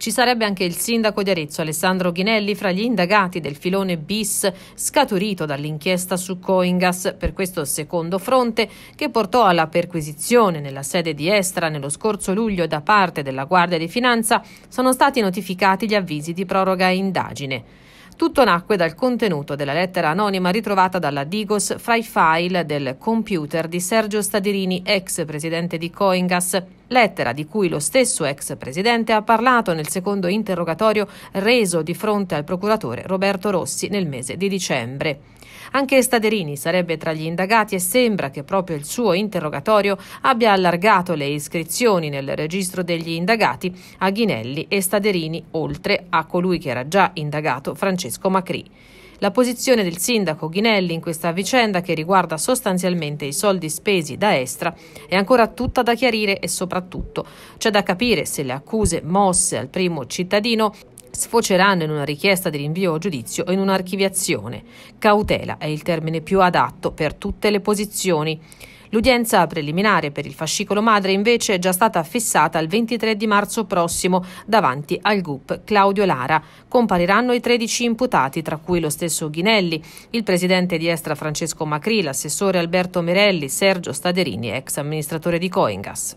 Ci sarebbe anche il sindaco di Arezzo Alessandro Ghinelli fra gli indagati del filone bis scaturito dall'inchiesta su Coingas per questo secondo fronte che portò alla perquisizione nella sede di Estra nello scorso luglio da parte della Guardia di Finanza sono stati notificati gli avvisi di proroga e indagine. Tutto nacque dal contenuto della lettera anonima ritrovata dalla Digos fra i file del computer di Sergio Stadirini, ex presidente di Coingas, lettera di cui lo stesso ex presidente ha parlato nel secondo interrogatorio reso di fronte al procuratore Roberto Rossi nel mese di dicembre. Anche Staderini sarebbe tra gli indagati e sembra che proprio il suo interrogatorio abbia allargato le iscrizioni nel registro degli indagati a Ghinelli e Staderini, oltre a colui che era già indagato Francesco Macri. La posizione del sindaco Ghinelli in questa vicenda che riguarda sostanzialmente i soldi spesi da Estra è ancora tutta da chiarire e soprattutto c'è da capire se le accuse mosse al primo cittadino sfoceranno in una richiesta di rinvio a giudizio o in un'archiviazione. Cautela è il termine più adatto per tutte le posizioni. L'udienza preliminare per il fascicolo madre invece è già stata fissata il 23 di marzo prossimo davanti al GUP Claudio Lara. Compariranno i 13 imputati, tra cui lo stesso Ghinelli, il presidente di Estra Francesco Macri, l'assessore Alberto Merelli, Sergio Staderini, ex amministratore di Coingas.